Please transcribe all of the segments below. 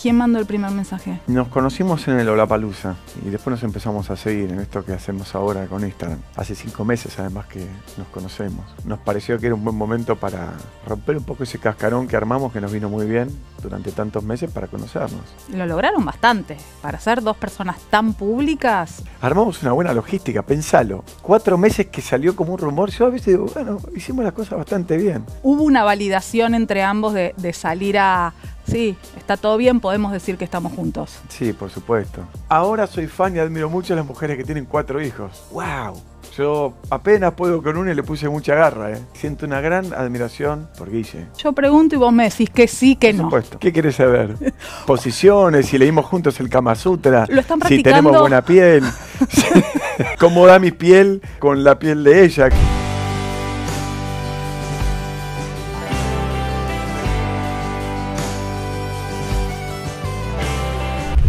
¿Quién mandó el primer mensaje? Nos conocimos en el Olapalooza y después nos empezamos a seguir en esto que hacemos ahora con Instagram. Hace cinco meses además que nos conocemos. Nos pareció que era un buen momento para romper un poco ese cascarón que armamos que nos vino muy bien durante tantos meses para conocernos. Lo lograron bastante. Para ser dos personas tan públicas. Armamos una buena logística, pensalo. Cuatro meses que salió como un rumor. Yo a veces digo, bueno, hicimos las cosas bastante bien. Hubo una validación entre ambos de, de salir a sí, está todo bien, podemos decir que estamos juntos. Sí, por supuesto. Ahora soy fan y admiro mucho a las mujeres que tienen cuatro hijos. ¡Wow! Yo apenas puedo con una y le puse mucha garra, ¿eh? Siento una gran admiración por Guille. Yo pregunto y vos me decís que sí, que no. por Supuesto. ¿Qué querés saber? Posiciones, si leímos juntos el Kama Sutra, ¿Lo están practicando? si tenemos buena piel, cómo da mi piel con la piel de ella.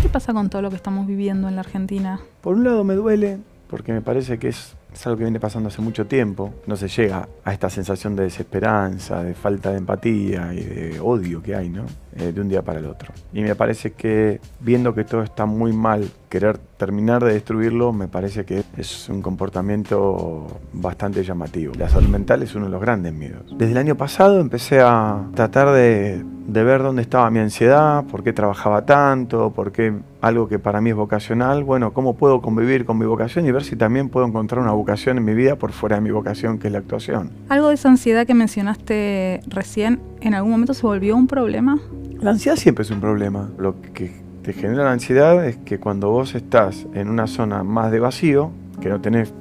¿Qué pasa con todo lo que estamos viviendo en la Argentina? Por un lado me duele, porque me parece que es, algo que viene pasando hace mucho tiempo. No se llega a esta sensación de desesperanza, de falta de empatía y de odio que hay, ¿no? Eh, de un día para el otro. Y me parece que viendo que todo está muy mal, querer terminar de destruirlo, me parece que es un comportamiento bastante llamativo. La salud mental es uno de los grandes miedos. Desde el año pasado empecé a tratar de de ver dónde estaba mi ansiedad, por qué trabajaba tanto, por qué algo que para mí es vocacional, bueno, cómo puedo convivir con mi vocación y ver si también puedo encontrar una vocación en mi vida por fuera de mi vocación, que es la actuación. ¿Algo de esa ansiedad que mencionaste recién, en algún momento se volvió un problema? La ansiedad siempre es un problema. Lo que te genera la ansiedad es que cuando vos estás en una zona más de vacío, que no tenés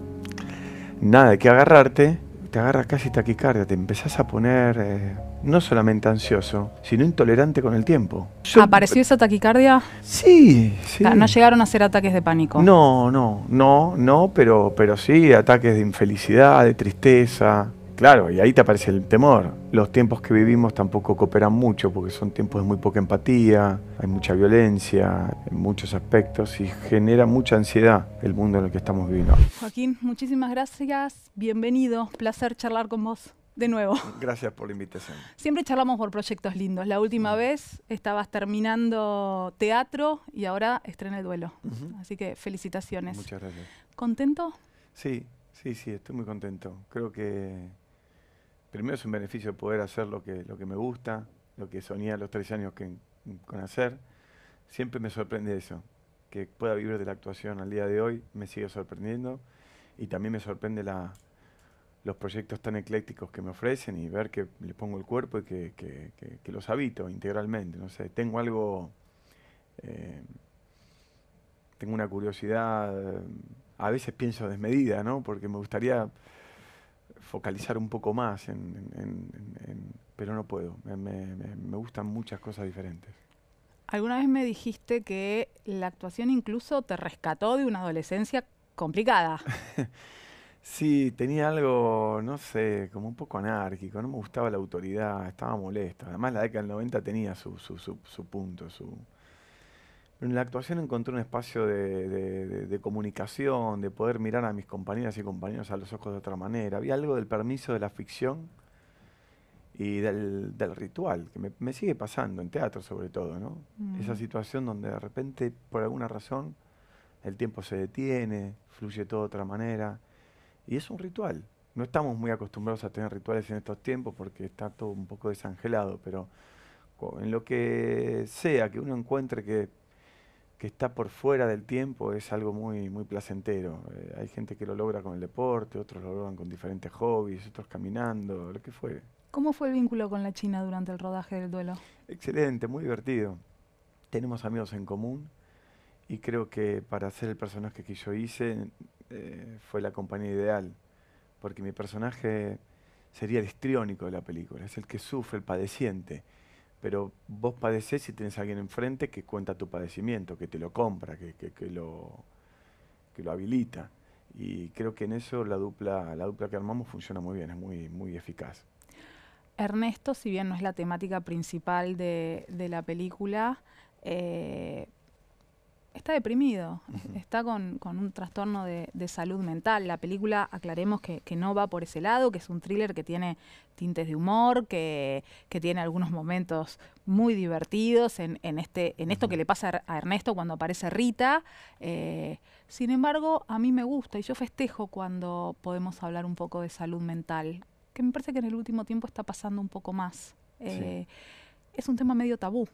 nada de qué agarrarte, te agarras casi taquicardia, te empezás a poner... Eh, no solamente ansioso, sino intolerante con el tiempo. ¿Apareció esa taquicardia? Sí, sí. no llegaron a ser ataques de pánico. No, no, no, no, pero, pero sí, ataques de infelicidad, de tristeza. Claro, y ahí te aparece el temor. Los tiempos que vivimos tampoco cooperan mucho porque son tiempos de muy poca empatía, hay mucha violencia en muchos aspectos y genera mucha ansiedad el mundo en el que estamos viviendo. Joaquín, muchísimas gracias, bienvenido, placer charlar con vos de nuevo. Gracias por la invitación. Siempre charlamos por proyectos lindos. La última vez estabas terminando teatro y ahora estrena el duelo. Así que felicitaciones. Muchas gracias. ¿Contento? Sí, sí, sí, estoy muy contento. Creo que primero es un beneficio poder hacer lo que, lo que me gusta, lo que soñé a los tres años que, con hacer. Siempre me sorprende eso, que pueda vivir de la actuación al día de hoy, me sigue sorprendiendo y también me sorprende la los proyectos tan eclécticos que me ofrecen y ver que le pongo el cuerpo y que, los habito integralmente. No sé, tengo algo, eh, tengo una curiosidad, a veces pienso desmedida, ¿no? Porque me gustaría focalizar un poco más, pero no puedo. me gustan muchas cosas diferentes. Alguna vez me dijiste que la actuación incluso te rescató de una adolescencia complicada. Sí, tenía algo, no sé, como un poco anárquico, no me gustaba la autoridad, estaba molesto. Además, la década del 90 tenía su, su, punto, su... en la actuación encontré un espacio de, comunicación, de poder mirar a mis compañeras y compañeros a los ojos de otra manera. Había algo del permiso de la ficción y del, ritual, que me, sigue pasando, en teatro sobre todo, ¿no? Mm. Esa situación donde de repente, por alguna razón, el tiempo se detiene, fluye todo de otra manera, y es un ritual. No estamos muy acostumbrados a tener rituales en estos tiempos porque está todo un poco desangelado, pero en lo que sea que uno encuentre que, está por fuera del tiempo es algo muy, muy placentero. Eh, hay gente que lo logra con el deporte, otros lo logran con diferentes hobbies, otros caminando, lo que fue. ¿Cómo fue el vínculo con la China durante el rodaje del duelo? Excelente, muy divertido. Tenemos amigos en común y creo que para hacer el personaje que yo hice eh, fue la compañía ideal, porque mi personaje sería el histriónico de la película, es el que sufre, el padeciente. Pero vos padeces si tenés a alguien enfrente que cuenta tu padecimiento, que te lo compra, que, lo, lo habilita. Y creo que en eso la dupla, la dupla que armamos funciona muy bien, es muy, muy eficaz. Ernesto, si bien no es la temática principal de, la película, eh, está deprimido, está con, un trastorno de, salud mental. La película, aclaremos que, no va por ese lado, que es un thriller que tiene tintes de humor, que, tiene algunos momentos muy divertidos en, este, en esto que le pasa a Ernesto cuando aparece Rita. Eh, sin embargo, a mí me gusta y yo festejo cuando podemos hablar un poco de salud mental, que me parece que en el último tiempo está pasando un poco más. Eh, es un tema medio tabú.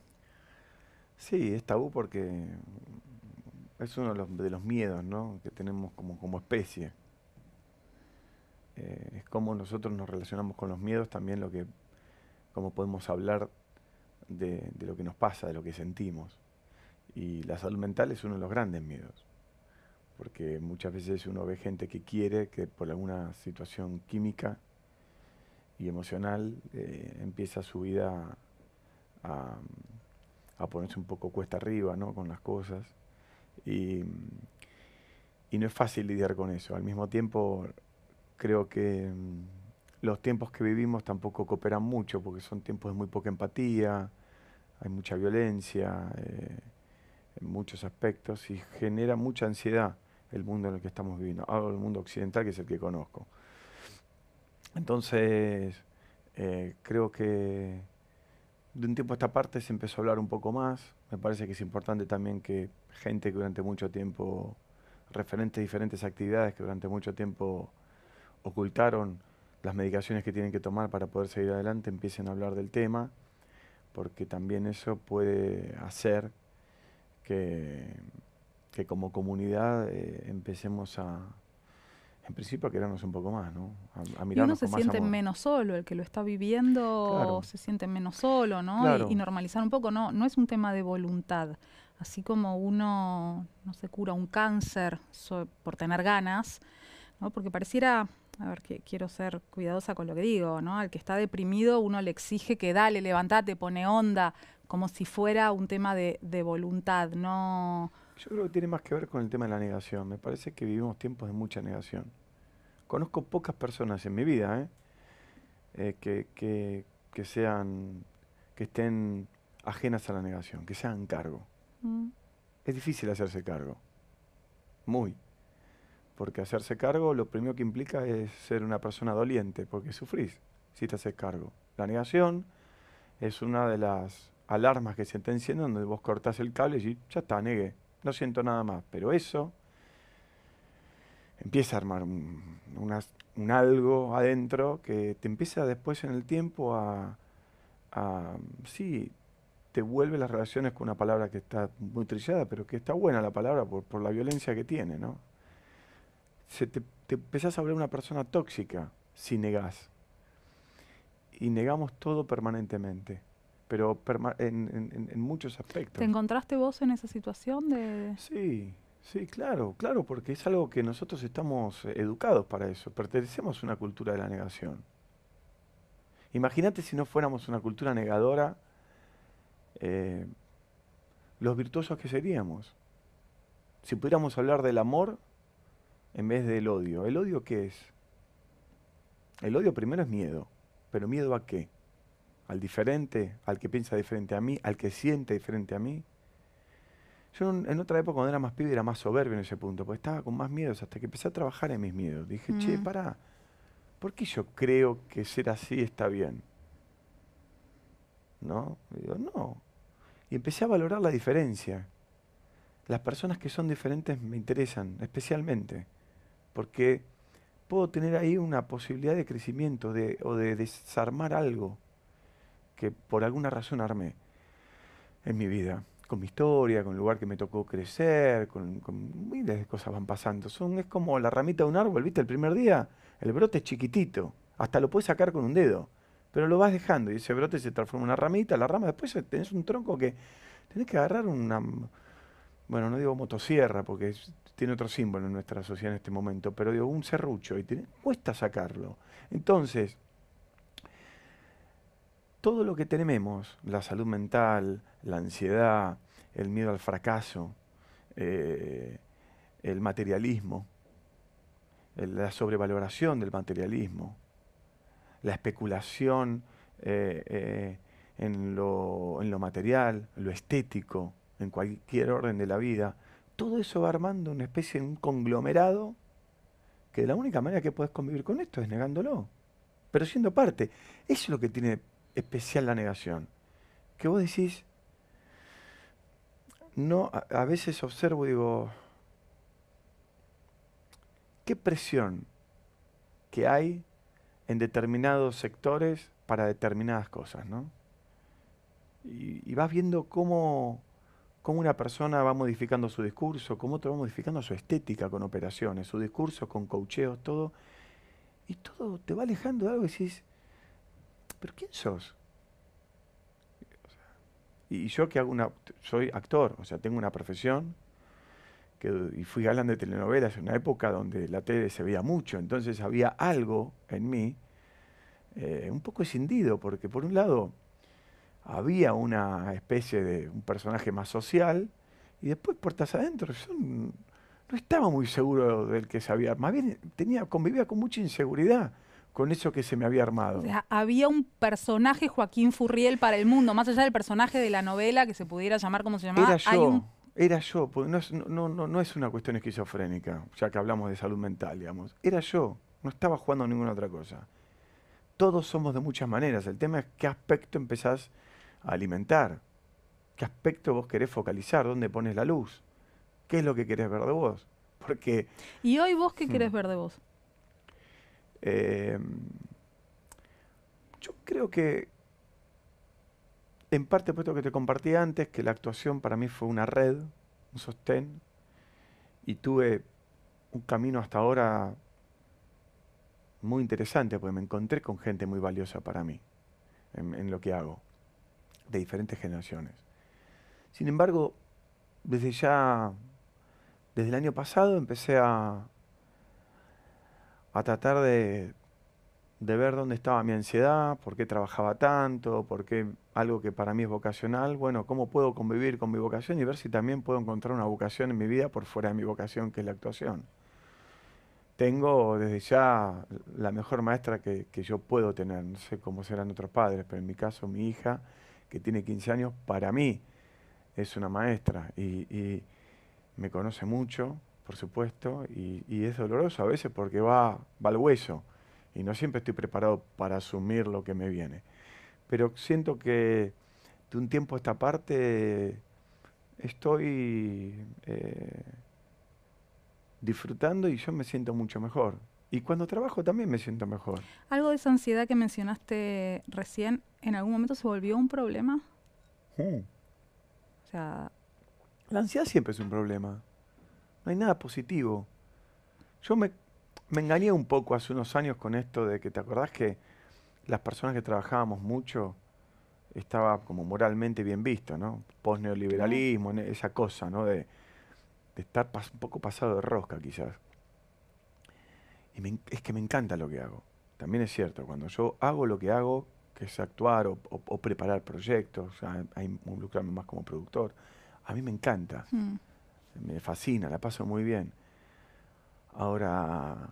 Sí, es tabú porque es uno de los, miedos que tenemos como, especie. Eh, es como nosotros nos relacionamos con los miedos, también lo que, cómo podemos hablar de, lo que nos pasa, de lo que sentimos. Y la salud mental es uno de los grandes miedos, porque muchas veces uno ve gente que quiere, que por alguna situación química y emocional eh, empieza su vida a, a ponerse un poco cuesta arriba ¿no? con las cosas y, no es fácil lidiar con eso. Al mismo tiempo, creo que mm, los tiempos que vivimos tampoco cooperan mucho, porque son tiempos de muy poca empatía, hay mucha violencia eh, en muchos aspectos y genera mucha ansiedad el mundo en el que estamos viviendo. Hablo ah, mundo occidental, que es el que conozco. Entonces, eh, creo que de un tiempo a esta parte se empezó a hablar un poco más. Me parece que es importante también que gente que durante mucho tiempo, referentes diferentes actividades que durante mucho tiempo ocultaron las medicaciones que tienen que tomar para poder seguir adelante, empiecen a hablar del tema, porque también eso puede hacer que, como comunidad eh, empecemos a, en principio, a querernos un poco más, ¿no? A, y uno se siente menos solo, el que lo está viviendo se siente menos solo, ¿no? Y, normalizar un poco, no, no es un tema de voluntad, Así como uno no se cura un cáncer por tener ganas, ¿no? porque pareciera, a ver, que quiero ser cuidadosa con lo que digo, ¿no? Al que está deprimido uno le exige que dale, levantate, pone onda, como si fuera un tema de, voluntad, no... Yo creo que tiene más que ver con el tema de la negación. Me parece que vivimos tiempos de mucha negación. Conozco pocas personas en mi vida ¿eh? Eh, que, que, sean, que estén ajenas a la negación, que sean cargo. Es difícil hacerse cargo. Muy. Porque hacerse cargo lo primero que implica es ser una persona doliente, porque sufrís si te haces cargo. La negación es una de las alarmas que se te encienden donde vos cortás el cable y ya está, negué, no siento nada más. Pero eso empieza a armar un, algo adentro que te empieza después en el tiempo a, a sí, te vuelve las relaciones con una palabra que está muy trillada, pero que está buena la palabra por, la violencia que tiene, ¿no? te, empezás a hablar una persona tóxica si negás. Y negamos todo permanentemente, pero en, muchos aspectos. ¿Te encontraste vos en esa situación de...? Sí, sí, claro, claro, porque es algo que nosotros estamos eh, educados para eso. Pertenecemos a una cultura de la negación. Imagínate si no fuéramos una cultura negadora eh, los virtuosos que seríamos. Si pudiéramos hablar del amor en vez del odio. ¿El odio qué es? El odio primero es miedo. ¿Pero miedo a qué? ¿Al diferente? ¿Al que piensa diferente a mí? ¿Al que siente diferente a mí? Yo en otra época cuando era más pibe era más soberbio en ese punto, porque estaba con más miedos hasta que empecé a trabajar en mis miedos. Dije, che, mm. pará, ¿por qué yo creo que ser así está bien? ¿No? no, y empecé a valorar la diferencia. Las personas que son diferentes me interesan especialmente, porque puedo tener ahí una posibilidad de crecimiento de, o de desarmar algo que por alguna razón armé en mi vida, con mi historia, con el lugar que me tocó crecer, con, con miles de cosas van pasando. Son, es como la ramita de un árbol, ¿viste? El primer día el brote es chiquitito, hasta lo puedes sacar con un dedo pero lo vas dejando y ese brote se transforma en una ramita, la rama, después tenés un tronco que tenés que agarrar una, bueno, no digo motosierra porque tiene otro símbolo en nuestra sociedad en este momento, pero digo un serrucho y cuesta sacarlo. Entonces, todo lo que tenemos, la salud mental, la ansiedad, el miedo al fracaso, eh, el materialismo, la sobrevaloración del materialismo, la especulación eh, eh, en, lo, en lo material, lo estético, en cualquier orden de la vida, todo eso va armando una especie de un conglomerado que la única manera que puedes convivir con esto es negándolo, pero siendo parte. Eso es lo que tiene especial la negación. Que vos decís, no, a, a veces observo y digo, qué presión que hay en determinados sectores para determinadas cosas, ¿no? Y, vas viendo cómo, una persona va modificando su discurso, cómo te va modificando su estética con operaciones, su discurso con coacheos, todo. Y todo te va alejando de algo y decís, ¿pero quién sos? Y, y yo que hago una, soy actor, o sea, tengo una profesión, y fui galán de telenovelas en una época donde la tele se veía mucho, entonces había algo en mí eh, un poco escindido, porque por un lado había una especie de un personaje más social, y después puertas adentro, yo no estaba muy seguro del que sabía, más bien tenía, convivía con mucha inseguridad con eso que se me había armado. había un personaje Joaquín Furriel para el mundo, más allá del personaje de la novela que se pudiera llamar como se llamaba, hay era yo, no es, una cuestión esquizofrénica, ya que hablamos de salud mental, digamos. Era yo, no estaba jugando a ninguna otra cosa. Todos somos de muchas maneras. El tema es qué aspecto empezás a alimentar, qué aspecto vos querés focalizar, dónde pones la luz, qué es lo que querés ver de vos. Porque, ¿Y hoy vos qué hmm. querés ver de vos? Eh, yo creo que en parte puesto que te compartí antes, que la actuación para mí fue una red, un sostén, y tuve un camino hasta ahora muy interesante, porque me encontré con gente muy valiosa para mí en, lo que hago, de diferentes generaciones. Sin embargo, desde ya, desde el año pasado empecé a, a tratar de, de ver dónde estaba mi ansiedad, por qué trabajaba tanto, por qué algo que para mí es vocacional, bueno, ¿cómo puedo convivir con mi vocación y ver si también puedo encontrar una vocación en mi vida por fuera de mi vocación, que es la actuación? Tengo desde ya la mejor maestra que, yo puedo tener, no sé cómo serán otros padres, pero en mi caso mi hija, que tiene 15 años, para mí es una maestra y, me conoce mucho, por supuesto, y, es doloroso a veces porque va, va al hueso y no siempre estoy preparado para asumir lo que me viene pero siento que de un tiempo a esta parte estoy eh, disfrutando y yo me siento mucho mejor. Y cuando trabajo también me siento mejor. ¿Algo de esa ansiedad que mencionaste recién, en algún momento se volvió un problema? Hmm. La ansiedad siempre es un problema. No hay nada positivo. Yo me, me engañé un poco hace unos años con esto de que, ¿te acordás que las personas que trabajábamos mucho estaba como moralmente bien visto, ¿no? Post neoliberalismo, esa cosa, ¿no? De, estar un poco pasado de rosca quizás. Y es que me encanta lo que hago. También es cierto, cuando yo hago lo que hago, que es actuar o, preparar proyectos, hay involucrarme más como productor, a mí me encanta. Hmm. Me fascina, la paso muy bien. Ahora,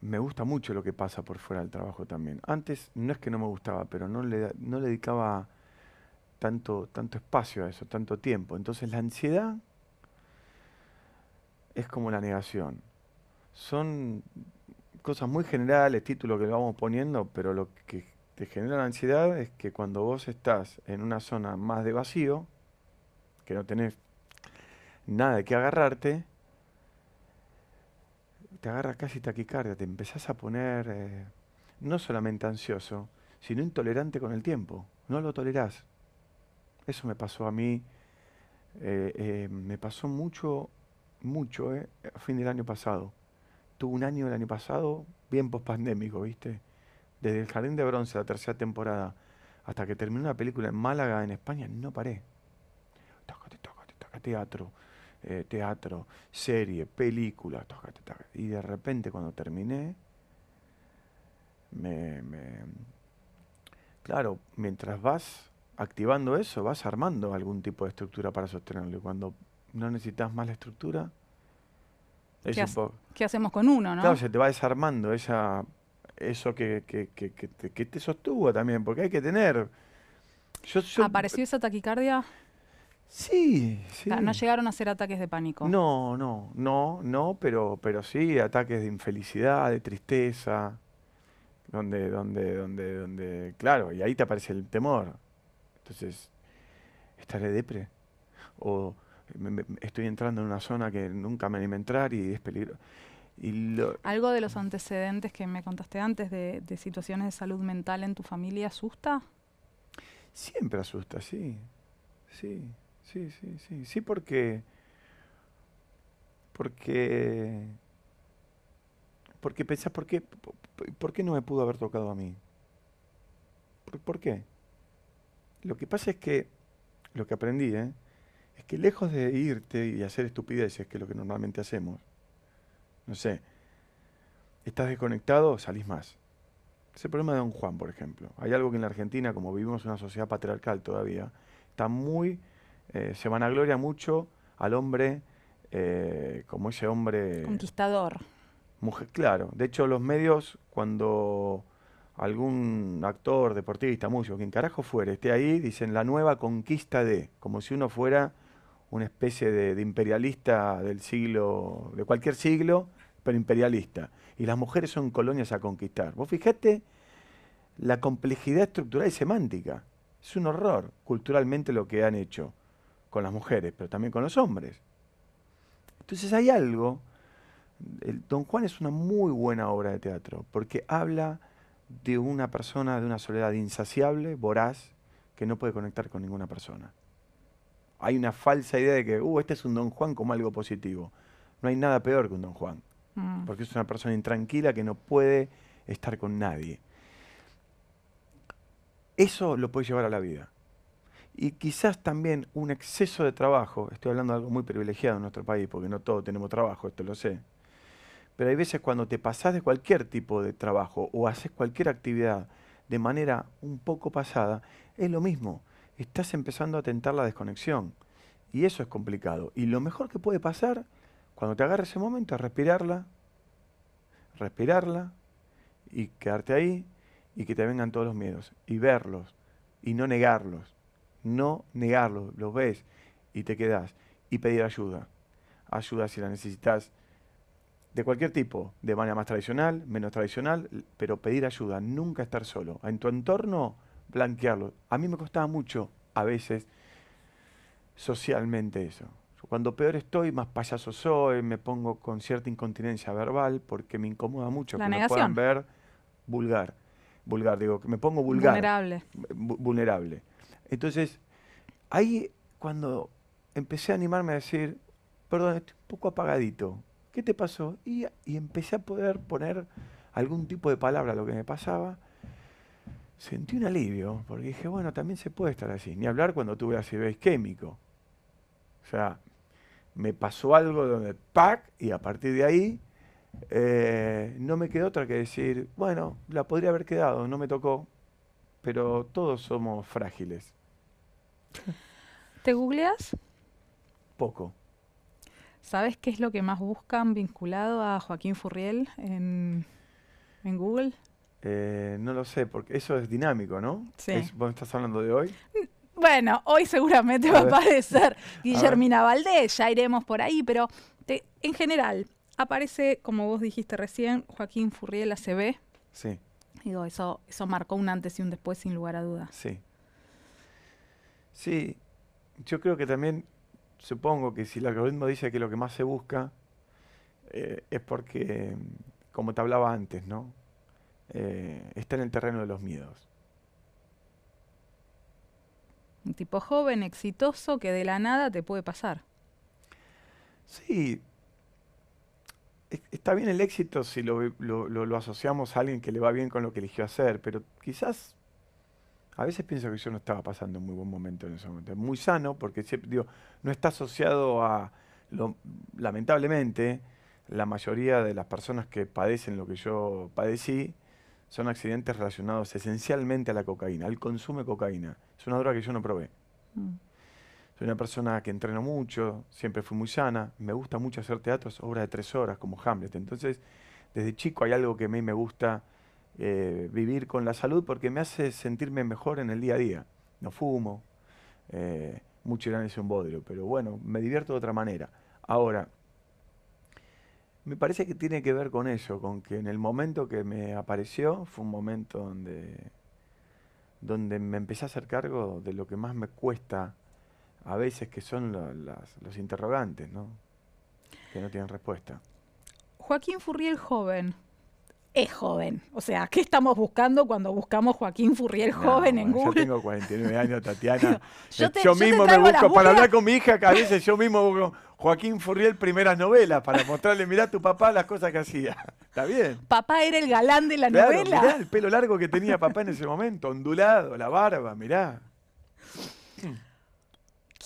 me gusta mucho lo que pasa por fuera del trabajo también. Antes no es que no me gustaba, pero no le, no le dedicaba tanto, tanto espacio a eso, tanto tiempo. Entonces la ansiedad es como la negación. Son cosas muy generales, títulos que le vamos poniendo, pero lo que te genera la ansiedad es que cuando vos estás en una zona más de vacío, que no tenés nada de qué agarrarte, te agarra casi taquicardia, te empezás a poner eh, no solamente ansioso, sino intolerante con el tiempo. No lo tolerás. Eso me pasó a mí, eh, eh, me pasó mucho, mucho, a fin del año pasado. Tuve un año el año pasado bien post-pandémico, ¿viste? Desde el Jardín de Bronce, la tercera temporada, hasta que terminó una película en Málaga, en España, no paré. Toca, toca, toca teatro eh, teatro, serie, película, y de repente cuando terminé, me, claro, mientras vas activando eso, vas armando algún tipo de estructura para sostenerlo. Y cuando no necesitas más la estructura, ¿Qué, hacemos con uno? ¿no? Claro, se te va desarmando esa, eso que, que, te, sostuvo también, porque hay que tener... ¿Apareció esa taquicardia? Sí, sí. No, llegaron a ser ataques de pánico. No, no, no, no, pero, pero sí ataques de infelicidad, de tristeza, donde, donde, donde, donde, claro, y ahí te aparece el temor. Entonces, estaré depre o estoy entrando en una zona que nunca me animé a entrar y es peligroso. ¿Algo de los antecedentes que me contaste antes de, de, situaciones de salud mental en tu familia asusta? Siempre asusta, sí. Sí sí, sí, sí. Sí, porque. Porque. Porque pensás, ¿por qué, por, qué no me pudo haber tocado a mí? ¿Por, qué? Lo que pasa es que. Lo que aprendí, ¿eh? Es que lejos de irte y hacer estupideces, que es lo que normalmente hacemos, no sé, estás desconectado, salís más. Ese problema de Don Juan, por ejemplo. Hay algo que en la Argentina, como vivimos en una sociedad patriarcal todavía, está muy se eh, vanagloria mucho al hombre eh, como ese hombre... Conquistador. Mujer, claro. De hecho, los medios, cuando algún actor, deportista, músico, quien carajo fuere, esté ahí, dicen la nueva conquista de, como si uno fuera una especie de, de imperialista del siglo, de cualquier siglo, pero imperialista. Y las mujeres son colonias a conquistar. Vos fijate la complejidad estructural y semántica. Es un horror culturalmente lo que han hecho con las mujeres, pero también con los hombres. Entonces hay algo, el Don Juan es una muy buena obra de teatro, porque habla de una persona de una soledad insaciable, voraz, que no puede conectar con ninguna persona. Hay una falsa idea de que, uh, este es un Don Juan como algo positivo. No hay nada peor que un Don Juan, mm. porque es una persona intranquila que no puede estar con nadie. Eso lo puede llevar a la vida y quizás también un exceso de trabajo, estoy hablando de algo muy privilegiado en nuestro país, porque no todos tenemos trabajo, esto lo sé, pero hay veces cuando te pasás de cualquier tipo de trabajo o haces cualquier actividad de manera un poco pasada, es lo mismo, estás empezando a tentar la desconexión y eso es complicado. Y lo mejor que puede pasar cuando te agarres ese momento es respirarla, respirarla y quedarte ahí y que te vengan todos los miedos y verlos y no negarlos no negarlo, lo ves y te quedas y pedir ayuda. Ayuda si la necesitas de cualquier tipo, de manera más tradicional, menos tradicional, pero pedir ayuda, nunca estar solo. En tu entorno, blanquearlo. A mí me costaba mucho a veces socialmente eso. Cuando peor estoy, más payaso soy, me pongo con cierta incontinencia verbal porque me incomoda mucho que me puedan ver vulgar. Vulgar, digo, que me pongo vulgar. Vulnerable. Vulnerable. Entonces, ahí cuando empecé a animarme a decir, perdón, estoy un poco apagadito, ¿qué te pasó? Y, empecé a poder poner algún tipo de palabra a lo que me pasaba. Sentí un alivio, porque dije, bueno, también se puede estar así. Ni hablar cuando tuve ACV isquémico. O sea, me pasó algo donde, ¡pac! Y a partir de ahí, eh, no me quedó otra que decir, bueno, la podría haber quedado, no me tocó, pero todos somos frágiles. ¿Te googleas? Poco. ¿Sabes qué es lo que más buscan vinculado a Joaquín Furriel en, Google? Eh, no lo sé, porque eso es dinámico, ¿no? Sí. ¿Vos estás hablando de hoy? Bueno, hoy seguramente va a aparecer Guillermina Valdés, ya iremos por ahí, pero en general, aparece, como vos dijiste recién, Joaquín Furriel ACB. Sí. Digo, eso, eso marcó un antes y un después, sin lugar a dudas. Sí. Sí, yo creo que también, supongo que si el algoritmo dice que lo que más se busca eh, es porque, como te hablaba antes, ¿no? Eh, está en el terreno de los miedos. Un tipo joven, exitoso, que de la nada te puede pasar. Sí, está bien el éxito si lo, asociamos a alguien que le va bien con lo que eligió hacer, pero quizás a veces pienso que yo no estaba pasando un muy buen momento en ese momento. muy sano porque no está asociado a, lamentablemente, la mayoría de las personas que padecen lo que yo padecí son accidentes relacionados esencialmente a la cocaína, al consumo de cocaína. Es una droga que yo no probé. Mm. Soy una persona que entreno mucho, siempre fui muy sana, me gusta mucho hacer teatros, obras de tres horas, como Hamlet. Entonces, desde chico hay algo que a mí me gusta eh, vivir con la salud porque me hace sentirme mejor en el día a día. No fumo, eh, mucho irán es un bodrio, pero bueno, me divierto de otra manera. Ahora, me parece que tiene que ver con eso, con que en el momento que me apareció fue un momento donde, donde me empecé a hacer cargo de lo que más me cuesta a veces que son los interrogantes, ¿no? Que no tienen respuesta. Joaquín Furriel joven. Es joven. O sea, ¿qué estamos buscando cuando buscamos Joaquín Furriel joven en Google? Yo tengo 49 años, Tatiana. yo, mismo me busco, para hablar con mi hija, que a veces yo mismo busco Joaquín Furriel primeras novelas, para mostrarle, mirá tu papá las cosas que hacía. ¿Está bien? Papá era el galán de la novela. Mirá el pelo largo que tenía papá en ese momento, ondulado, la barba, mirá.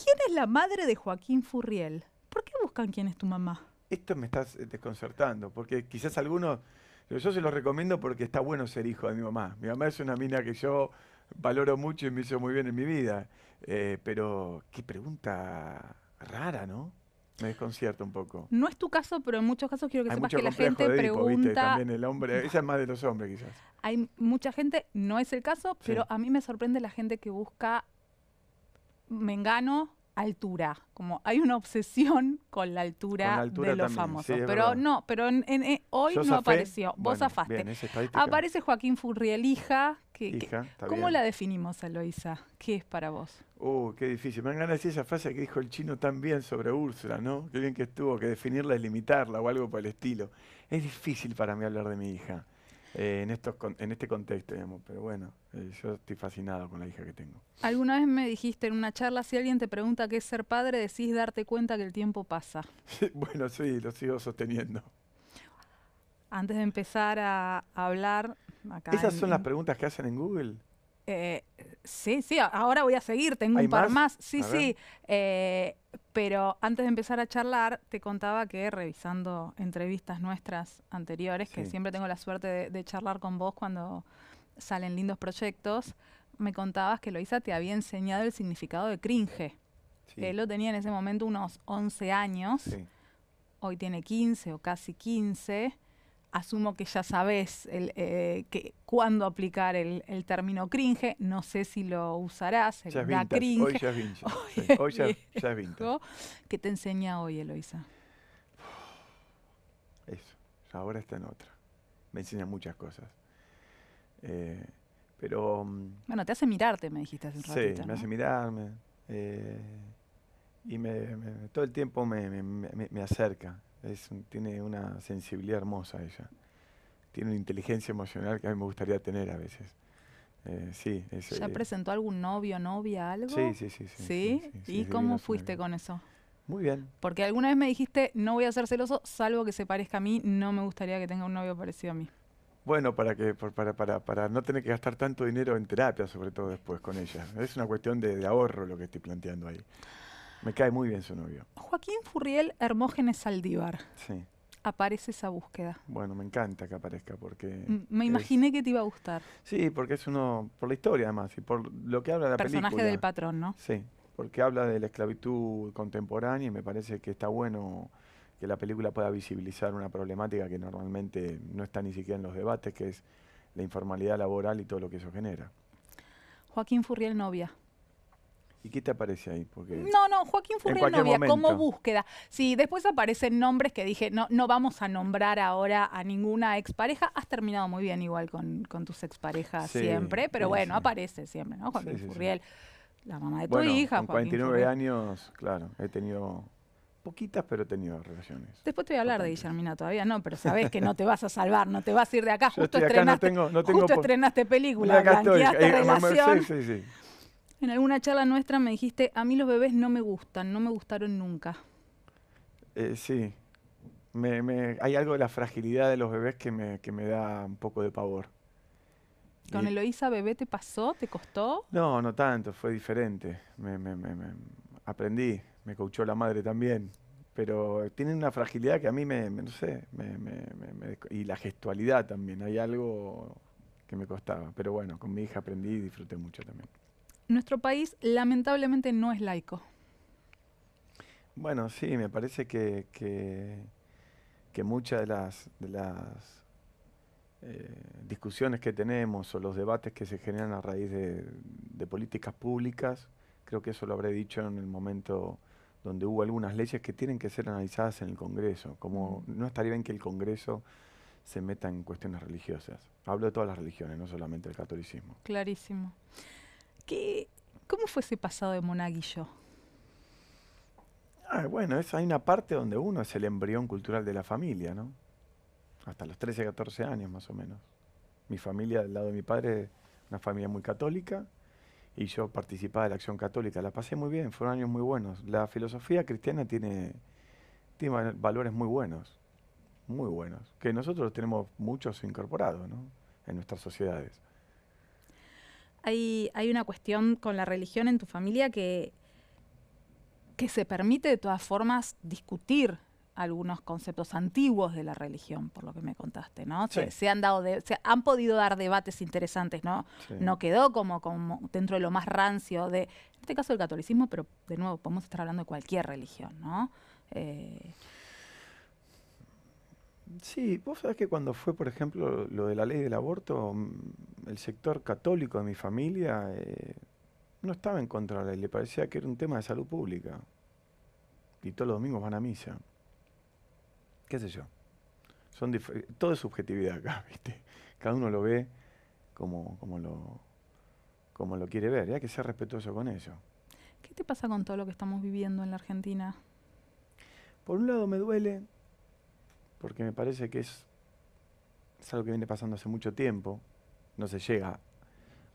¿Quién es la madre de Joaquín Furriel? ¿Por qué buscan quién es tu mamá? Esto me estás eh, desconcertando, porque quizás algunos, yo se los recomiendo porque está bueno ser hijo de mi mamá. Mi mamá es una mina que yo valoro mucho y me hizo muy bien en mi vida. Eh, pero qué pregunta rara, ¿no? Me desconcierta un poco. No es tu caso, pero en muchos casos quiero que sepas que la gente pregunta. También el hombre, esa es más de los hombres quizás. Hay mucha gente, no es el caso, pero a mí me sorprende la gente que busca Mengano, altura, como hay una obsesión con la altura, de los famoso. famosos. pero no, pero eh, hoy no apareció, vos afaste. Aparece Joaquín Furriel, hija. Que, ¿Cómo la definimos, Aloisa? ¿Qué es para vos? Uh, qué difícil. Me han ganado esa frase que dijo el chino también sobre Úrsula, ¿no? Qué bien que estuvo, que definirla es limitarla o algo por el estilo. Es difícil para mí hablar de mi hija. Eh, en, estos, en este contexto, digamos. Pero bueno, eh, yo estoy fascinado con la hija que tengo. Alguna vez me dijiste en una charla, si alguien te pregunta qué es ser padre, decís darte cuenta que el tiempo pasa. bueno, sí, lo sigo sosteniendo. Antes de empezar a hablar... ¿Esas son las preguntas que hacen en Google? Eh, sí, sí, ahora voy a seguir, tengo un par más. Sí, sí. Pero antes de empezar a charlar, te contaba que revisando entrevistas nuestras anteriores, que siempre tengo la suerte de, charlar con vos cuando salen lindos proyectos, me contabas que Loisa te había enseñado el significado de cringe. él lo tenía en ese momento unos 11 años, hoy tiene 15 o casi 15, asumo que ya sabes el, eh, que, cuándo aplicar el, el, término cringe. No sé si lo usarás. El cringe. Hoy ya es vintage. Hoy, ya, es ¿Qué te enseña hoy, Eloisa? Eso. Ahora está en otra. Me enseña muchas cosas. Eh, pero. Mm, bueno, te hace mirarte, me dijiste hace un ratito. Sí, me hace mirarme. Eh, y me, todo el tiempo me, me acerca tiene una sensibilidad hermosa ella. Tiene una inteligencia emocional que a mí me gustaría tener a veces. Eh, sí, ¿Ya eh, presentó algún novio, novia, algo? Sí, sí, sí. ¿Sí? ¿Sí? y cómo fuiste con eso? Muy bien. Porque alguna vez me dijiste, no voy a ser celoso, salvo que se parezca a mí, no me gustaría que tenga un novio parecido a mí. Bueno, para, que, para, para, para no tener que gastar tanto dinero en terapia, sobre todo después con ella. Es una cuestión de ahorro lo que estoy planteando ahí. Me cae muy bien su novio. Joaquín Furriel Hermógenes Saldívar. Sí. Aparece esa búsqueda. Bueno, me encanta que aparezca porque... me imaginé que te iba a gustar. Sí, porque es uno... Por la historia además y por lo que habla la película. Personaje del patrón, ¿no? Sí, porque habla de la esclavitud contemporánea y me parece que está bueno que la película pueda visibilizar una problemática que normalmente no está ni siquiera en los debates, que es la informalidad laboral y todo lo que eso genera. Joaquín Furriel Novia. ¿Y qué te aparece ahí? no, no, Joaquín Furriel Novia, como búsqueda. Sí, después aparecen nombres que dije, no, no vamos a nombrar ahora a ninguna expareja. Has terminado muy bien igual con, con tus exparejas siempre, pero bueno, aparece siempre, ¿no? Joaquín Furriel, la mamá de tu hija. Con 49 años, claro, he tenido poquitas, pero he tenido relaciones. Después te voy a hablar de Guillermina todavía, no, pero sabes que no te vas a salvar, no te vas a ir de acá. justo, estrenaste, justo estrenaste película, eh, Sí, sí, sí. En alguna charla nuestra me dijiste, a mí los bebés no me gustan, no me gustaron nunca. Eh, sí, hay algo de la fragilidad de los bebés que me, da un poco de pavor. ¿Con Eloísa bebé te pasó? ¿Te costó? No, no tanto, fue diferente. Me, aprendí, me coachó la madre también. Pero tienen una fragilidad que a mí me, no sé, y la gestualidad también, hay algo que me costaba. Pero bueno, con mi hija aprendí y disfruté mucho también nuestro país lamentablemente no es laico. Bueno, sí, me parece que, que, muchas de las, de las eh, discusiones que tenemos o los debates que se generan a raíz de, de, políticas públicas, creo que eso lo habré dicho en el momento donde hubo algunas leyes que tienen que ser analizadas en el Congreso, como no estaría bien que el Congreso se meta en cuestiones religiosas. Hablo de todas las religiones, no solamente el catolicismo. Clarísimo. ¿Cómo fue ese pasado de monaguillo? Ah, bueno, hay una parte donde uno es el embrión cultural de la familia, ¿no? Hasta los 13, 14 años más o menos. Mi familia, del lado de mi padre, una familia muy católica, y yo participaba de la acción católica. La pasé muy bien, fueron años muy buenos. La filosofía cristiana tiene, tiene valores muy buenos, muy buenos, que nosotros tenemos muchos incorporados ¿no? en nuestras sociedades hay, una cuestión con la religión en tu familia que, que se permite de todas formas discutir algunos conceptos antiguos de la religión, por lo que me contaste, ¿no? Se, han dado de, se han podido dar debates interesantes, ¿no? No quedó como, como dentro de lo más rancio de, en este caso el catolicismo, pero de nuevo podemos estar hablando de cualquier religión, ¿no? Eh, Sí, vos sabés que cuando fue, por ejemplo, lo de la ley del aborto, mm, el sector católico de mi familia eh, no estaba en contra de la ley, le parecía que era un tema de salud pública. Y todos los domingos van a misa. ¿Qué sé yo? Son todo es subjetividad acá, ¿viste? Cada uno lo ve como, como, lo, como lo quiere ver, y que ser respetuoso con eso. ¿Qué te pasa con todo lo que estamos viviendo en la Argentina? Por un lado me duele porque me parece que es, algo que viene pasando hace mucho tiempo. No se llega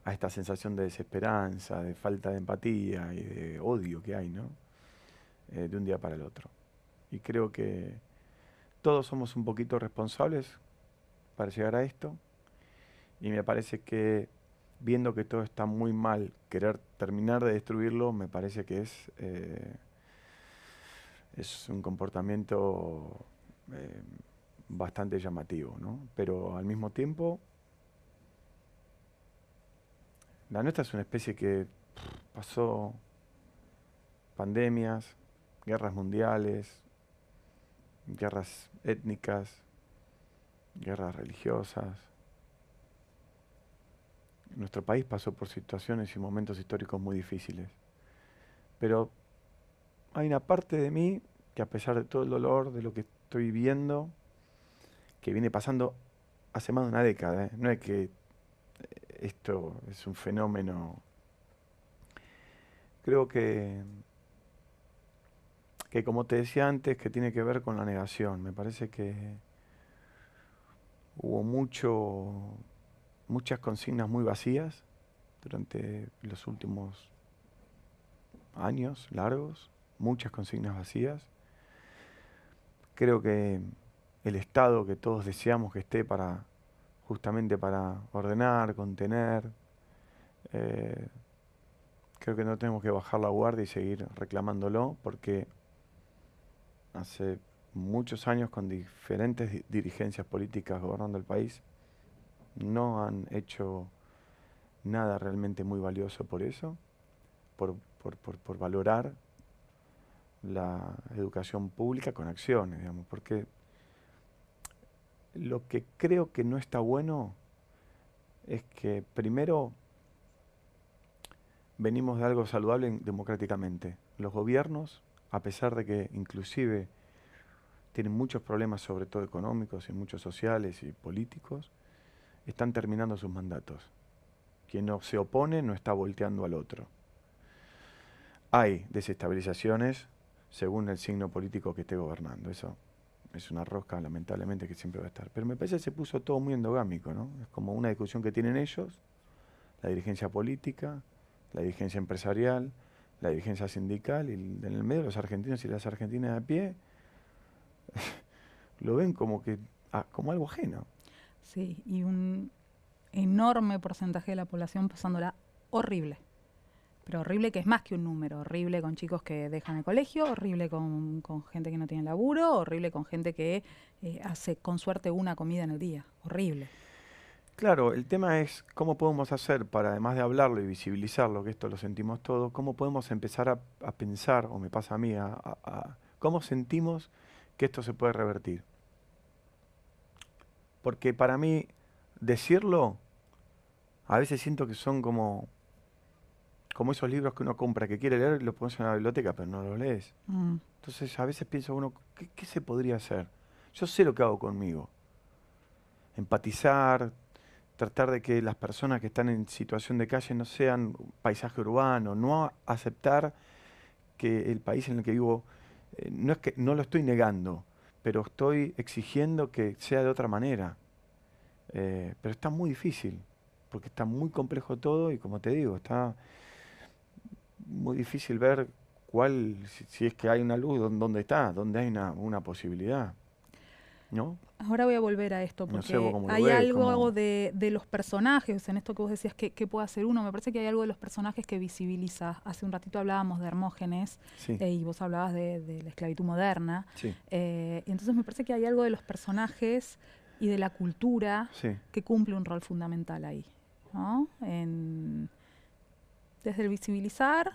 a esta sensación de desesperanza, de falta de empatía y de odio que hay, ¿no? Eh, de un día para el otro. Y creo que todos somos un poquito responsables para llegar a esto. Y me parece que viendo que todo está muy mal, querer terminar de destruirlo, me parece que es, eh, es un comportamiento eh, bastante llamativo, ¿no? Pero al mismo tiempo, la nuestra es una especie que pasó pandemias, guerras mundiales, guerras étnicas, guerras religiosas. Nuestro país pasó por situaciones y momentos históricos muy difíciles. Pero hay una parte de mí que a pesar de todo el dolor, de lo que estoy viendo que viene pasando hace más de una década. ¿eh? No es que eh, esto es un fenómeno. Creo que, que como te decía antes, que tiene que ver con la negación. Me parece que hubo mucho, muchas consignas muy vacías durante los últimos años largos, muchas consignas vacías creo que el estado que todos deseamos que esté para justamente para ordenar, contener, eh, creo que no tenemos que bajar la guardia y seguir reclamándolo porque hace muchos años con diferentes dirigencias políticas gobernando el país no han hecho nada realmente muy valioso por eso, por, por, por valorar la educación pública con acciones, digamos, porque lo que creo que no está bueno es que primero venimos de algo saludable democráticamente. Los gobiernos, a pesar de que inclusive tienen muchos problemas, sobre todo económicos y muchos sociales y políticos, están terminando sus mandatos. Quien no se opone no está volteando al otro. Hay desestabilizaciones según el signo político que esté gobernando. Eso es una rosca, lamentablemente, que siempre va a estar. Pero me parece que se puso todo muy endogámico, ¿no? Es como una discusión que tienen ellos, la dirigencia política, la dirigencia empresarial, la dirigencia sindical, y en el medio los argentinos y las argentinas a pie lo ven como que ah, como algo ajeno. Sí, y un enorme porcentaje de la población pasándola horrible pero horrible que es más que un número, horrible con chicos que dejan el colegio, horrible con, gente que no tiene laburo, horrible con gente que eh, hace con suerte una comida en el día, horrible. Claro, el tema es cómo podemos hacer para, además de hablarlo y visibilizarlo, que esto lo sentimos todos, cómo podemos empezar a, pensar, o me pasa a mí, cómo sentimos que esto se puede revertir. Porque para mí, decirlo, a veces siento que son como como esos libros que uno compra, que quiere leer, los pones en la biblioteca, pero no los lees. Mm. Entonces a veces pienso uno, ¿qué, se podría hacer? Yo sé lo que hago conmigo. Empatizar, tratar de que las personas que están en situación de calle no sean paisaje urbano, no aceptar que el país en el que vivo, eh, no es que no lo estoy negando, pero estoy exigiendo que sea de otra manera. Eh, pero está muy difícil, porque está muy complejo todo y como te digo, está muy difícil ver cuál, si, es que hay una luz, dónde está, dónde hay una, posibilidad. ¿No? Ahora voy a volver a esto, porque hay algo de, de, los personajes, en esto que vos decías que, puede hacer uno, me parece que hay algo de los personajes que visibiliza. Hace un ratito hablábamos de Hermógenes eh, y vos hablabas de, la esclavitud moderna. y eh, entonces me parece que hay algo de los personajes y de la cultura que cumple un rol fundamental ahí. ¿no? desde el visibilizar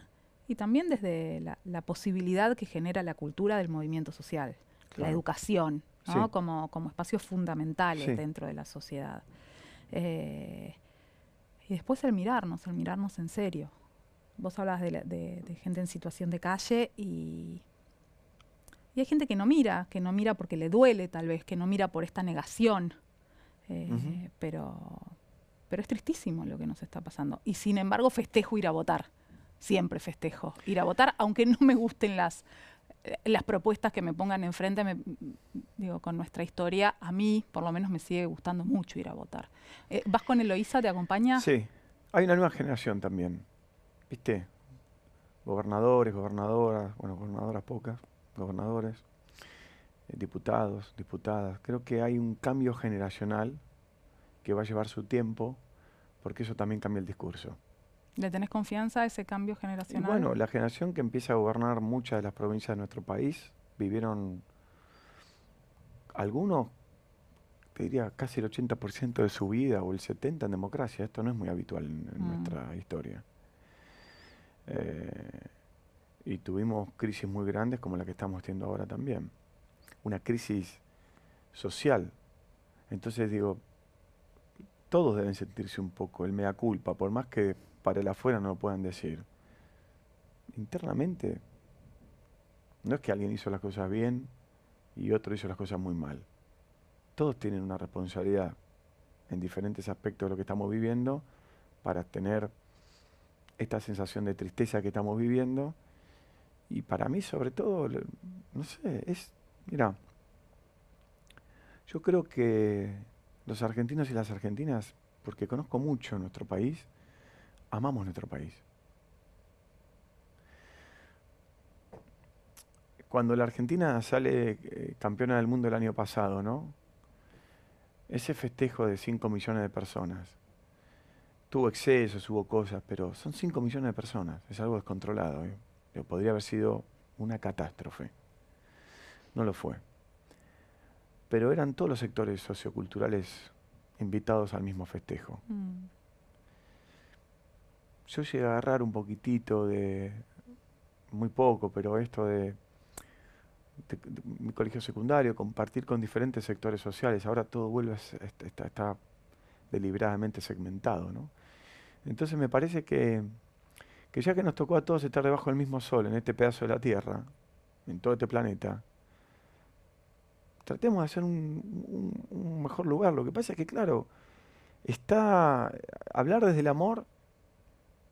y también desde la, posibilidad que genera la cultura del movimiento social, la educación, como, espacios fundamentales dentro de la sociedad. Eh, y después el mirarnos, el mirarnos en serio. Vos hablas de, gente en situación de calle y, hay gente que no mira, que no mira porque le duele tal vez, que no mira por esta negación. Eh, pero, pero es tristísimo lo que nos está pasando. Y sin embargo, festejo ir a votar. Siempre festejo ir a votar, aunque no me gusten las, eh, las propuestas que me pongan enfrente, digo, con nuestra historia, a mí por lo menos me sigue gustando mucho ir a votar. Eh, ¿Vas con Eloísa? ¿Te acompaña? Sí, hay una nueva generación también, ¿viste? Gobernadores, gobernadoras, bueno, gobernadoras pocas, gobernadores, eh, diputados, diputadas. Creo que hay un cambio generacional que va a llevar su tiempo, porque eso también cambia el discurso. ¿Le tenés confianza a ese cambio generacional? bueno, la generación que empieza a gobernar muchas de las provincias de nuestro país vivieron algunos, te diría, casi el 80% de su vida o el 70% en democracia. Esto no es muy habitual en, mm. nuestra historia. Eh, y tuvimos crisis muy grandes como la que estamos teniendo ahora también. Una crisis social. Entonces digo, todos deben sentirse un poco el mea culpa, por más que para el afuera no lo puedan decir. Internamente, no es que alguien hizo las cosas bien y otro hizo las cosas muy mal. Todos tienen una responsabilidad en diferentes aspectos de lo que estamos viviendo para tener esta sensación de tristeza que estamos viviendo. Y para mí, sobre todo, no sé, es, mira, yo creo que los argentinos y las argentinas, porque conozco mucho nuestro país, amamos nuestro país. Cuando la Argentina sale eh, campeona del mundo el año pasado, ¿no? Ese festejo de 5 millones de personas. Tuvo excesos, hubo cosas, pero son 5 millones de personas. Es algo descontrolado. ¿eh? Podría haber sido una catástrofe. No lo fue pero eran todos los sectores socioculturales invitados al mismo festejo. Mm. Yo llegué a agarrar un poquitito de, muy poco, pero esto de, mi colegio secundario, compartir con diferentes sectores sociales, ahora todo vuelve a, este, está, deliberadamente segmentado. ¿no? Entonces me parece que, que ya que nos tocó a todos estar debajo del mismo sol, en este pedazo de la Tierra, en todo este planeta, tratemos de hacer un, mejor lugar. Lo que pasa es que, claro, está hablar desde el amor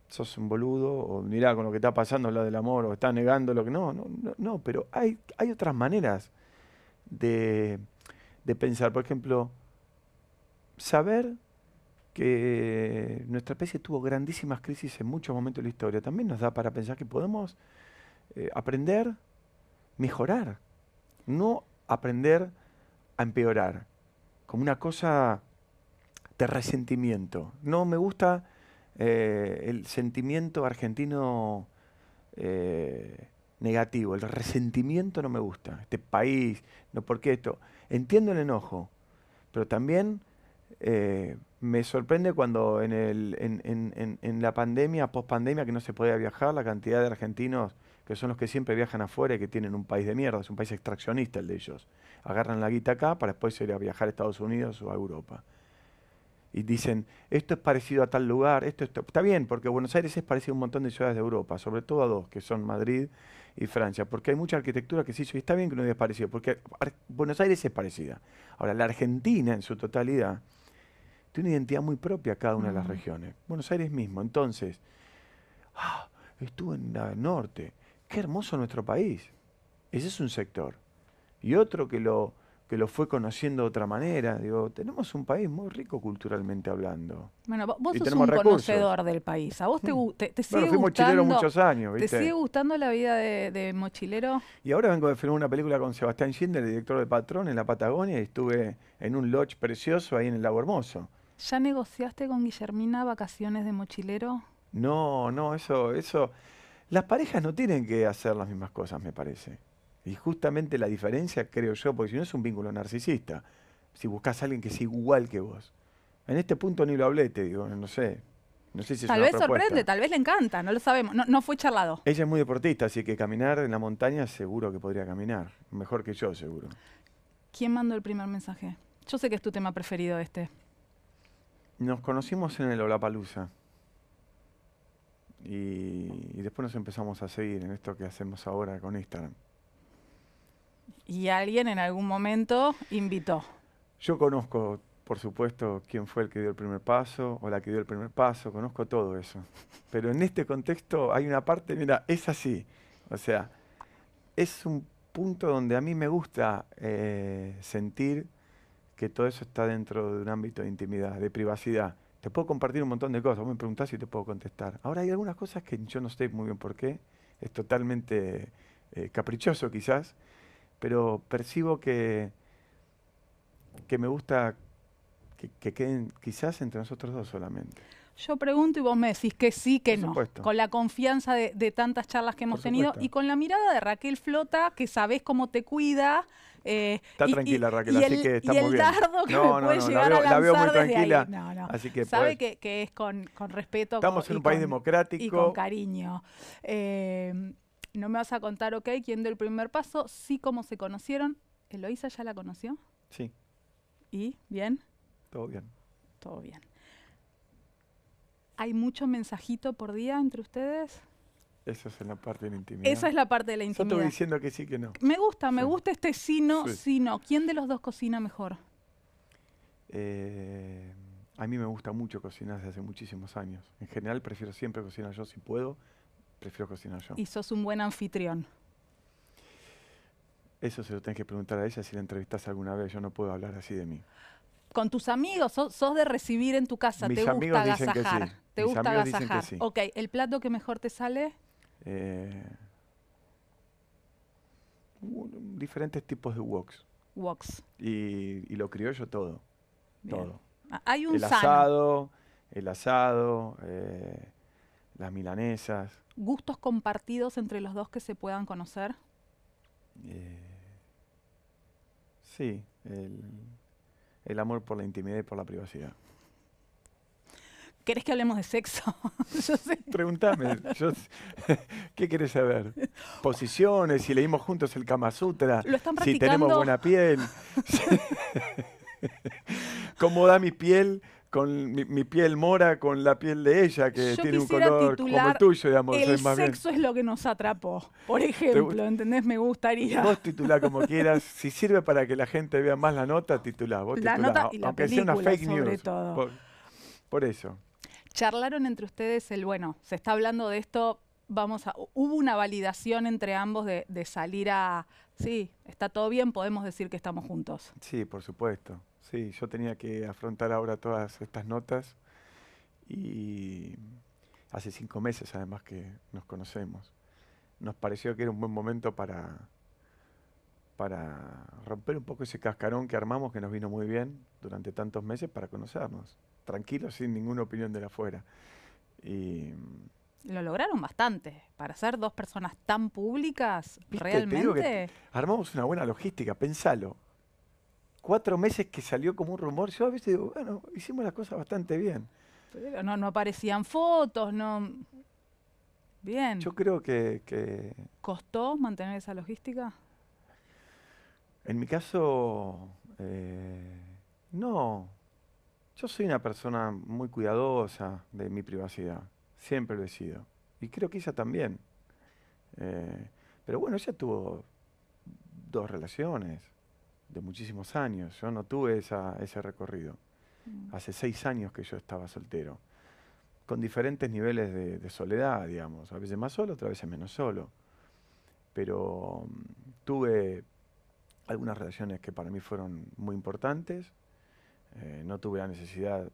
sos un boludo, o mirá con lo que está pasando la del amor, o está negando lo que. No, no, pero hay, hay otras maneras de, pensar. Por ejemplo, saber que nuestra especie tuvo grandísimas crisis en muchos momentos de la historia también nos da para pensar que podemos eh, aprender, mejorar, no aprender a empeorar, como una cosa de resentimiento. No me gusta eh, el sentimiento argentino eh, negativo, el resentimiento no me gusta. Este país, no por qué esto. Entiendo el enojo, pero también eh, me sorprende cuando en, en la pandemia, post pandemia, que no se podía viajar, la cantidad de argentinos que son los que siempre viajan afuera y que tienen un país de mierda, es un país extraccionista el de ellos. Agarran la guita acá para después ir a viajar a Estados Unidos o a Europa. Y dicen, esto es parecido a tal lugar, esto, está bien, porque Buenos Aires es parecido a un montón de ciudades de Europa, sobre todo a dos, que son Madrid y Francia, porque hay mucha arquitectura que se hizo, y está bien que no es parecido, porque Buenos Aires es parecida. Ahora, la Argentina en su totalidad tiene una identidad muy propia a cada una de las regiones. Buenos Aires mismo, entonces, ah, estuve en el norte, qué hermoso nuestro país. Ese es un sector. Y otro que lo, que lo fue conociendo de otra manera. Digo, tenemos un país muy rico culturalmente hablando. Bueno, vos sos un conocedor del país. ¿A vos te, te, sigue fui gustando, mochilero muchos años, ¿Te sigue gustando la vida de, mochilero? Y ahora vengo de filmar una película con Sebastián Schindler, director de Patrón, en la Patagonia, y estuve en un lodge precioso ahí en el Lago Hermoso. ¿Ya negociaste con Guillermina vacaciones de mochilero? No, no, eso, eso... Las parejas no tienen que hacer las mismas cosas, me parece. Y justamente la diferencia, creo yo, porque si no es un vínculo narcisista, si buscas a alguien que sea igual que vos. En este punto ni lo hablé, te digo, no sé. No sé si tal vez sorprende, tal vez le encanta, no lo sabemos, no, fue charlado. Ella es muy deportista, así que caminar en la montaña seguro que podría caminar, mejor que yo seguro. ¿Quién mandó el primer mensaje? Yo sé que es tu tema preferido este. Nos conocimos en el Olapalusa y, después nos empezamos a seguir en esto que hacemos ahora con Instagram. ¿Y alguien en algún momento invitó? Yo conozco, por supuesto, quién fue el que dio el primer paso o la que dio el primer paso, conozco todo eso. Pero en este contexto hay una parte, mira, es así. O sea, es un punto donde a mí me gusta eh, sentir que todo eso está dentro de un ámbito de intimidad, de privacidad. Te puedo compartir un montón de cosas. Vos me preguntás si te puedo contestar. Ahora hay algunas cosas que yo no sé muy bien por qué. Es totalmente eh, caprichoso quizás, pero percibo que, que me gusta que queden quizás entre nosotros dos solamente. Yo pregunto y vos me decís que sí, que no. Con la confianza de, tantas charlas que hemos tenido y con la mirada de Raquel Flota, que sabés cómo te cuida. Eh, está tranquila Raquel, así que está muy bien. que no, no, no, la veo, la muy tranquila. sabe que, es con, respeto. Estamos en un país democrático. Y con cariño. Eh, no me vas a contar, ok, quién dio el primer paso, sí cómo se conocieron. ¿Eloísa ya la conoció? Sí. ¿Y? ¿Bien? Todo bien. Todo bien. ¿Hay mucho mensajito por día entre ustedes? Esa es la parte de la intimidad. Esa es la parte de la intimidad. Yo estoy diciendo que sí, que no. Me gusta, me gusta este sí, no, sí. no. ¿Quién de los dos cocina mejor? Eh, a mí me gusta mucho cocinar desde hace muchísimos años. En general prefiero siempre cocinar yo si puedo, prefiero cocinar yo. Y sos un buen anfitrión. Eso se lo tenés que preguntar a ella si la entrevistás alguna vez. Yo no puedo hablar así de mí. Con tus amigos, sos, de recibir en tu casa, te gusta amigos dicen Que sí te gusta agasajar. Sí. Ok, ¿el plato que mejor te sale? Eh, diferentes tipos de woks. Woks. Y, lo criollo todo. Todo. Ah, hay un el asado, el asado, eh, las milanesas. ¿Gustos compartidos entre los dos que se puedan conocer? Eh, sí, el, el amor por la intimidad y por la privacidad. ¿Querés que hablemos de sexo? yo Pregúntame. ¿Qué querés saber? Posiciones, si leímos juntos el Kama Sutra, si tenemos buena piel, cómo da mi piel con mi, piel mora con la piel de ella, que tiene un color como el tuyo, digamos. El sexo es lo que nos atrapó, por ejemplo, ¿entendés? Me gustaría. Vos titulá como quieras. si sirve para que la gente vea más la nota, titulá. Vos la nota y aunque sea una fake news. por eso. ¿Charlaron entre ustedes el, bueno, se está hablando de esto, vamos a, hubo una validación entre ambos de, de salir a, sí, está todo bien, podemos decir que estamos juntos? Sí, por supuesto. Sí, yo tenía que afrontar ahora todas estas notas y hace cinco meses además que nos conocemos. Nos pareció que era un buen momento para, para romper un poco ese cascarón que armamos que nos vino muy bien durante tantos meses para conocernos tranquilo sin ninguna opinión de la afuera. Y, mm, lo lograron bastante. Para ser dos personas tan públicas, realmente. armamos una buena logística, pensalo. Cuatro meses que salió como un rumor, yo a veces digo, bueno, hicimos las cosas bastante bien. no, no aparecían fotos, no. Bien. Yo creo que, ¿Costó mantener esa logística? En mi caso, eh, no. Yo soy una persona muy cuidadosa de mi privacidad, siempre lo he sido. Y creo que ella también. Eh, pero bueno, ella tuvo dos relaciones de muchísimos años. Yo no tuve ese recorrido. Mm. Hace seis años que yo estaba soltero, con diferentes niveles de, soledad, digamos. A veces más solo, otras veces menos solo. Pero mm, tuve algunas relaciones que para mí fueron muy importantes eh, no tuve la necesidad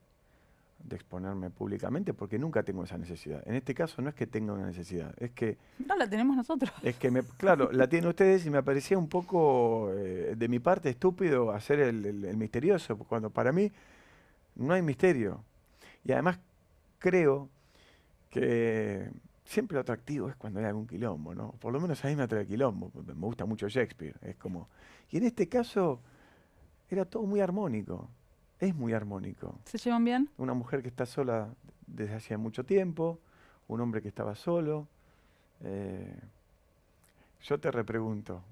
de exponerme públicamente porque nunca tengo esa necesidad. En este caso no es que tenga una necesidad, es que... No, la tenemos nosotros. Es que, claro, la tienen ustedes y me parecía un poco eh, de mi parte estúpido hacer el, misterioso, cuando para mí no hay misterio. Y además creo que siempre lo atractivo es cuando hay algún quilombo, ¿no? Por lo menos a mí me atrae el quilombo, me gusta mucho Shakespeare, es como... Y en este caso era todo muy armónico es muy armónico. ¿Se llevan bien? Una mujer que está sola desde hacía mucho tiempo, un hombre que estaba solo. Eh, yo te repregunto,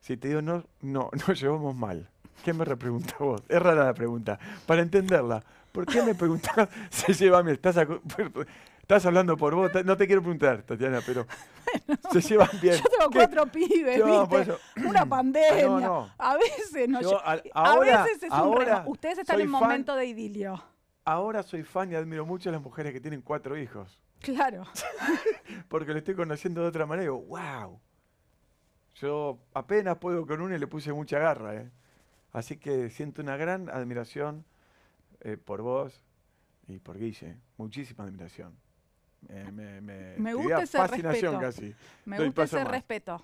si te digo no, no, nos llevamos mal, ¿qué me repregunta vos? Es rara la pregunta, para entenderla. ¿Por qué me preguntás se lleva bien? ¿Estás Estás hablando por vos, no te quiero preguntar, Tatiana, pero se llevan bien. Yo tengo cuatro pibes, pues, ¿viste? Una pandemia. A veces no. a, ahora, veces es ahora Ustedes están en momento de idilio. Ahora soy fan y admiro mucho a las mujeres que tienen cuatro hijos. Claro. Porque lo estoy conociendo de otra manera. y digo, wow. Yo apenas puedo con uno y le puse mucha garra, ¿eh? Así que siento una gran admiración eh, por vos y por Guille. Muchísima admiración. Eh, me, gusta ese fascinación respeto. Me gusta ese respeto.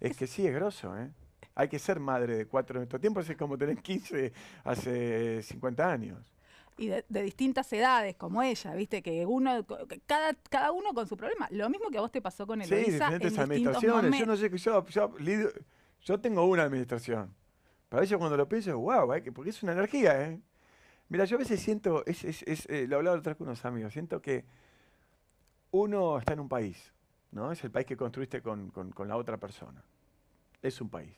Es que sí, es grosso, ¿eh? Hay que ser madre de cuatro en estos tiempos, es como tener 15 hace 50 años. Y de, distintas edades, como ella, viste, que uno, cada, cada uno con su problema. Lo mismo que a vos te pasó con el Sí, diferentes administraciones. Yo no sé, yo, yo, tengo una administración. Para ellos cuando lo pienso, wow, porque es una energía, ¿eh? Mira, yo a veces siento, es, es, eh, lo he hablado vez con unos amigos, siento que uno está en un país, ¿no? Es el país que construiste con, la otra persona. Es un país.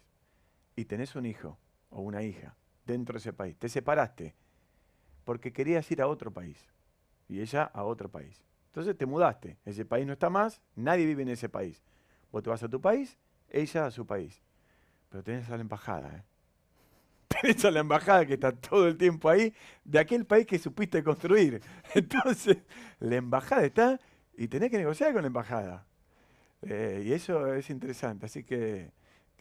Y tenés un hijo o una hija dentro de ese país. Te separaste porque querías ir a otro país y ella a otro país. Entonces te mudaste. Ese país no está más, nadie vive en ese país. Vos te vas a tu país, ella a su país. Pero tenés a la embajada, ¿eh? Tenés a la embajada que está todo el tiempo ahí, de aquel país que supiste construir. Entonces, la embajada está y tenés que negociar con la embajada. Eh, y eso es interesante, así que,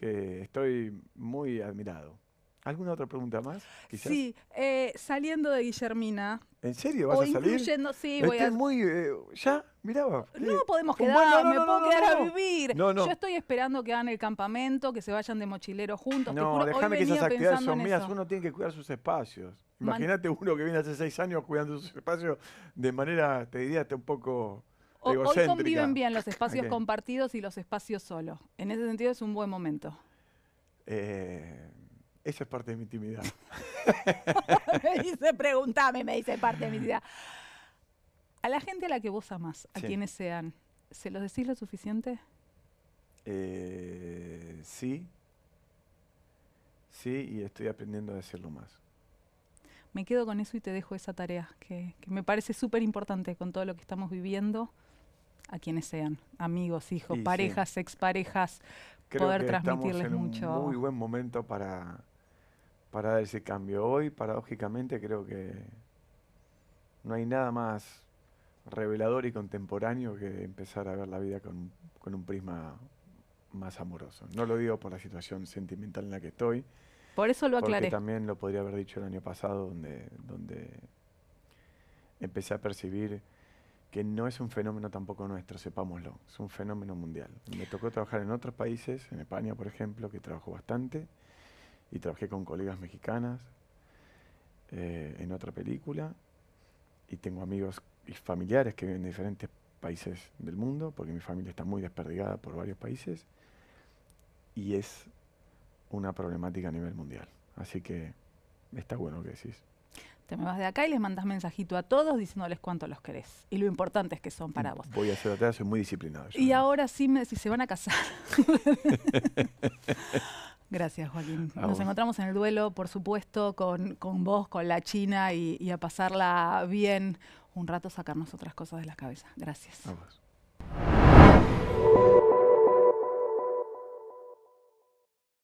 estoy muy admirado. ¿Alguna otra pregunta más? Sí, eh, saliendo de Guillermina. ¿En serio vas a salir? Sí, voy a... muy... Eh, ¿Ya? Mirá No podemos quedar, me puedo quedar a vivir. Yo estoy esperando que hagan el campamento, que se vayan de mochilero juntos. No, déjame que esas actividades son mías, uno tiene que cuidar sus espacios. Imagínate uno que viene hace seis años cuidando sus espacios de manera, te diría, un poco hoy conviven bien los espacios compartidos y los espacios solos. En ese sentido es un buen momento. Eh, esa es parte de mi intimidad. me dice, pregúntame, me dice parte de mi intimidad. A la gente a la que vos amas a quienes sean, ¿se los decís lo suficiente? Eh, sí. Sí, y estoy aprendiendo a decirlo más. Me quedo con eso y te dejo esa tarea, que, que me parece súper importante con todo lo que estamos viviendo a quienes sean, amigos, hijos, parejas, ex exparejas, poder transmitirles estamos en mucho. Un muy buen momento para, para dar ese cambio. Hoy, paradójicamente, creo que no hay nada más revelador y contemporáneo que empezar a ver la vida con, con un prisma más amoroso. No lo digo por la situación sentimental en la que estoy. Por eso lo aclaré. Porque también lo podría haber dicho el año pasado, donde, donde empecé a percibir que no es un fenómeno tampoco nuestro, sepámoslo, es un fenómeno mundial. Me tocó trabajar en otros países, en España, por ejemplo, que trabajo bastante, y trabajé con colegas mexicanas eh, en otra película, y tengo amigos y familiares que viven en diferentes países del mundo, porque mi familia está muy desperdigada por varios países, y es una problemática a nivel mundial. Así que está bueno que decís. Te me vas de acá y les mandas mensajito a todos diciéndoles cuánto los querés y lo importante es que son para vos. Voy a hacer atrás, soy muy disciplinado. y ahora sí me decís, se van a casar. Gracias, Joaquín. Nos encontramos en el duelo, por supuesto, con, vos, con la China y, a pasarla bien un rato, sacarnos otras cosas de la cabeza. Gracias.